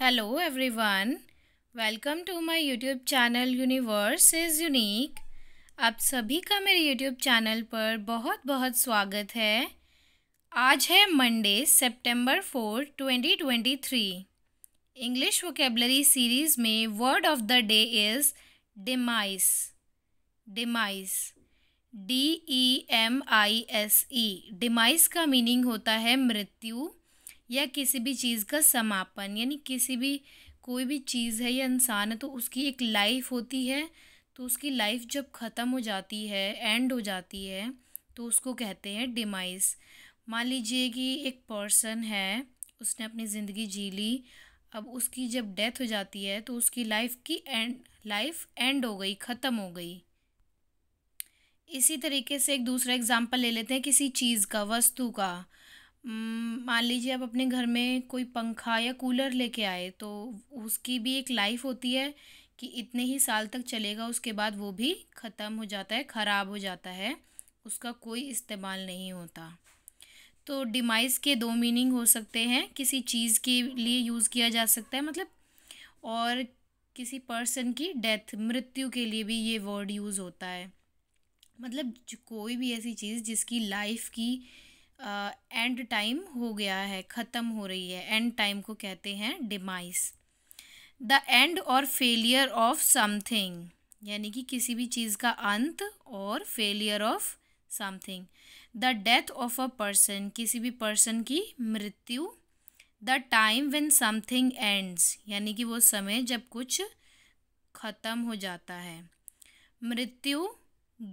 Hello everyone welcome to my YouTube channel universe is unique आप सभी का मेरे यूट्यूब चैनल पर बहुत बहुत स्वागत है आज है मंडे सितंबर twenty three English vocabulary series में word of the day is demise demise D E M I S E demise का मीनिंग होता है मृत्यु या किसी भी चीज़ का समापन यानी किसी भी कोई भी चीज़ है या इंसान है तो उसकी एक लाइफ होती है तो उसकी लाइफ जब ख़त्म हो जाती है एंड हो जाती है तो उसको कहते हैं डिमाइस मान लीजिए कि एक पर्सन है उसने अपनी ज़िंदगी जी ली अब उसकी जब डेथ हो जाती है तो उसकी लाइफ की एंड लाइफ एंड हो गई ख़त्म हो गई इसी तरीके से एक दूसरा एग्ज़ाम्पल ले लेते हैं किसी चीज़ का वस्तु का मान लीजिए आप अपने घर में कोई पंखा या कूलर लेके आए तो उसकी भी एक लाइफ होती है कि इतने ही साल तक चलेगा उसके बाद वो भी ख़त्म हो जाता है ख़राब हो जाता है उसका कोई इस्तेमाल नहीं होता तो डिमाइस के दो मीनिंग हो सकते हैं किसी चीज़ के लिए यूज़ किया जा सकता है मतलब और किसी पर्सन की डेथ मृत्यु के लिए भी ये वर्ड यूज़ होता है मतलब कोई भी ऐसी चीज़ जिसकी लाइफ की एंड uh, टाइम हो गया है ख़त्म हो रही है एंड टाइम को कहते हैं डिमाइस द एंड और फेलियर ऑफ समथिंग यानी कि किसी भी चीज़ का अंत और failure of something the death of a person किसी भी पर्सन की मृत्यु the time when something ends यानी कि वो समय जब कुछ ख़त्म हो जाता है मृत्यु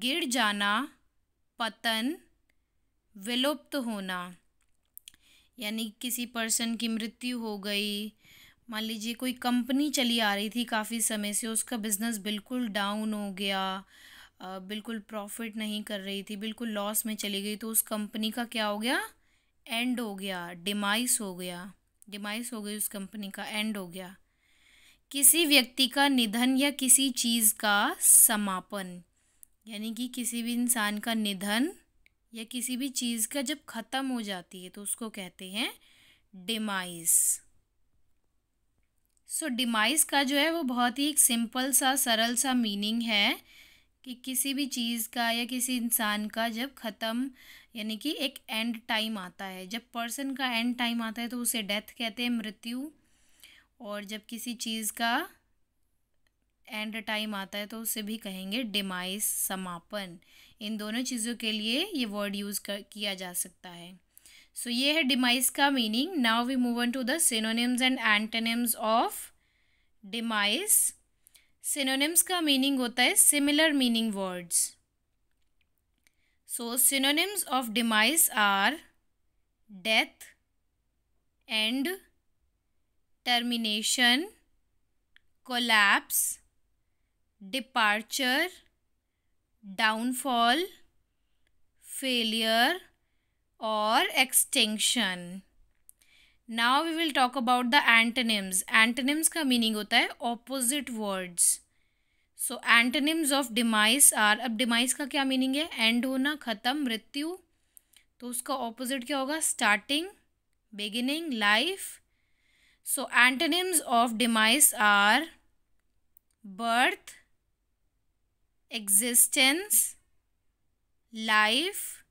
गिर जाना पतन विलुप्त होना यानी किसी पर्सन की मृत्यु हो गई मान लीजिए कोई कंपनी चली आ रही थी काफ़ी समय से उसका बिज़नेस बिल्कुल डाउन हो गया बिल्कुल प्रॉफिट नहीं कर रही थी बिल्कुल लॉस में चली गई तो उस कंपनी का क्या हो गया एंड हो गया डिमाइस हो गया डिमाइस हो गई उस कंपनी का एंड हो गया किसी व्यक्ति का निधन या किसी चीज़ का समापन यानी कि किसी भी इंसान का निधन या किसी भी चीज़ का जब ख़त्म हो जाती है तो उसको कहते हैं डिमाइस सो डिमाइस का जो है वो बहुत ही एक सिंपल सा सरल सा मीनिंग है कि किसी भी चीज़ का या किसी इंसान का जब ख़त्म यानी कि एक एंड टाइम आता है जब पर्सन का एंड टाइम आता है तो उसे डेथ कहते हैं मृत्यु और जब किसी चीज़ का एंड टाइम आता है तो उसे भी कहेंगे डिमाइस समापन इन दोनों चीज़ों के लिए ये वर्ड यूज़ कर किया जा सकता है सो so, ये है डिमाइस का meaning now we move on to the synonyms and antonyms of demise synonyms का मीनिंग होता है similar meaning words so synonyms of demise are death and termination collapse departure downfall failure or extinction now we will talk about the antonyms antonyms ka meaning hota hai opposite words so antonyms of demise are अब demise का क्या meaning है and होना ख़त्म मृत्यु तो उसका opposite क्या होगा starting beginning life so antonyms of demise are birth existence, life,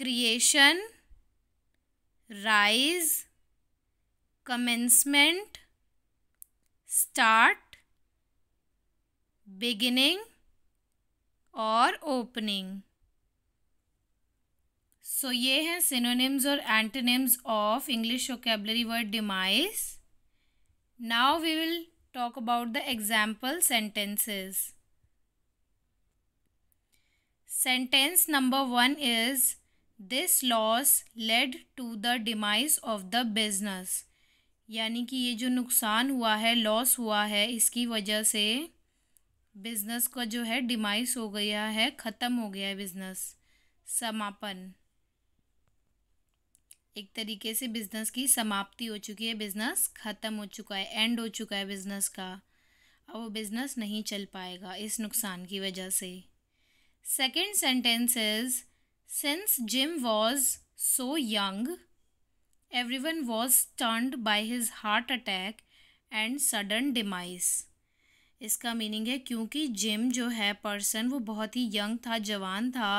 creation, rise, commencement, start, beginning or opening. So, ye hai synonyms or antonyms of English vocabulary word demise. Now, we will talk about the example sentences. Sentence number one is This loss led to the demise of the business. यानी कि ये जो नुकसान हुआ है loss हुआ है इसकी वजह से बिज़नेस का जो है डिमाइस हो गया है ख़त्म हो गया है बिज़नेस समापन एक तरीके से बिज़नेस की समाप्ति हो चुकी है बिज़नेस ख़त्म हो चुका है एंड हो चुका है बिज़नेस का अब वो बिज़नेस नहीं चल पाएगा इस नुकसान की वजह से second sentence is since Jim was so young everyone was turned by his heart attack and sudden demise इसका मीनिंग है क्योंकि जिम जो है पर्सन वो बहुत ही यंग था जवान था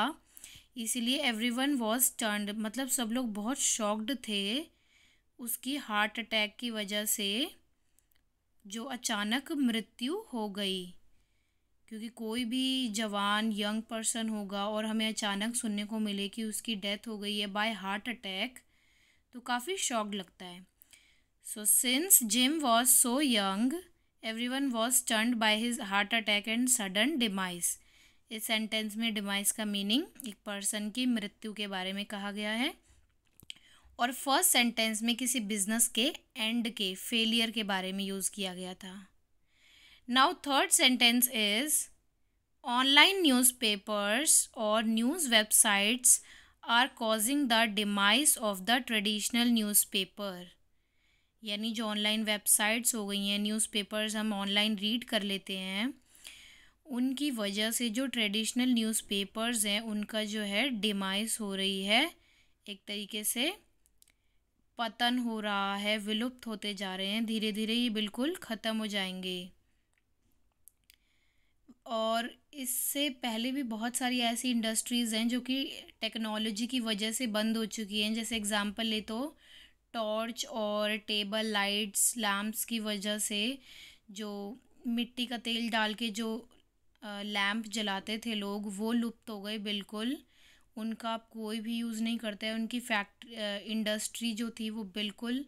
इसीलिए एवरी वन वॉज टर्नड मतलब सब लोग बहुत शॉक्ड थे उसकी हार्ट अटैक की वजह से जो अचानक मृत्यु हो गई क्योंकि कोई भी जवान यंग पर्सन होगा और हमें अचानक सुनने को मिले कि उसकी डेथ हो गई है बाय हार्ट अटैक तो काफ़ी शॉक लगता है so since Jim was so young everyone was turned by his heart attack and sudden demise इस सेंटेंस में डिमाइस का मीनिंग एक पर्सन की मृत्यु के बारे में कहा गया है और फर्स्ट सेंटेंस में किसी बिजनेस के एंड के फेलियर के बारे में यूज़ किया गया था Now third sentence is online newspapers or news websites are causing the demise of the traditional newspaper. यानी जो ऑनलाइन वेबसाइट्स हो गई हैं न्यूज़पेपर्स हम ऑनलाइन रीड कर लेते हैं उनकी वजह से जो ट्रेडिशनल न्यूज़पेपर्स हैं उनका जो है डिमाइस हो रही है एक तरीके से पतन हो रहा है विलुप्त होते जा रहे हैं धीरे धीरे ये बिल्कुल ख़त्म हो जाएंगे और इससे पहले भी बहुत सारी ऐसी इंडस्ट्रीज़ हैं जो कि टेक्नोलॉजी की वजह से बंद हो चुकी हैं जैसे एग्ज़ाम्पल ले तो टॉर्च और टेबल लाइट्स लैम्प्स की वजह से जो मिट्टी का तेल डाल के जो लैम्प जलाते थे लोग वो लुप्त हो गए बिल्कुल उनका आप कोई भी यूज़ नहीं करते हैं उनकी फैक्ट्री इंडस्ट्री जो थी वो बिल्कुल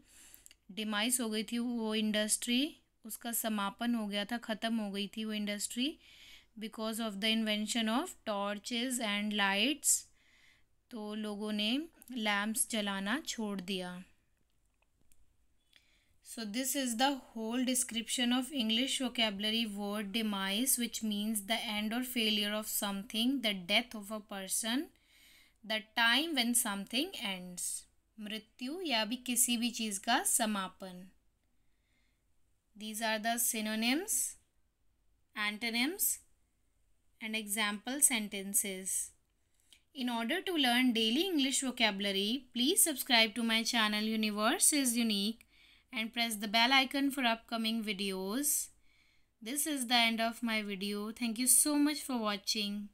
डिमाइस हो गई थी वो इंडस्ट्री उसका समापन हो गया था ख़त्म हो गई थी वो industry Because of the invention of torches and lights, तो लोगों ने लैम्प्स जलाना छोड़ दिया So this is the whole description of English vocabulary word demise which means the end or failure of something, the death of a person, the time when something ends. मृत्यु या भी किसी भी चीज़ का समापन These are the synonyms, antonyms and example sentences. In order to learn daily English vocabulary, please subscribe to my channel Universe is Unique and press the bell icon for upcoming videos. This is the end of my video. Thank you so much for watching.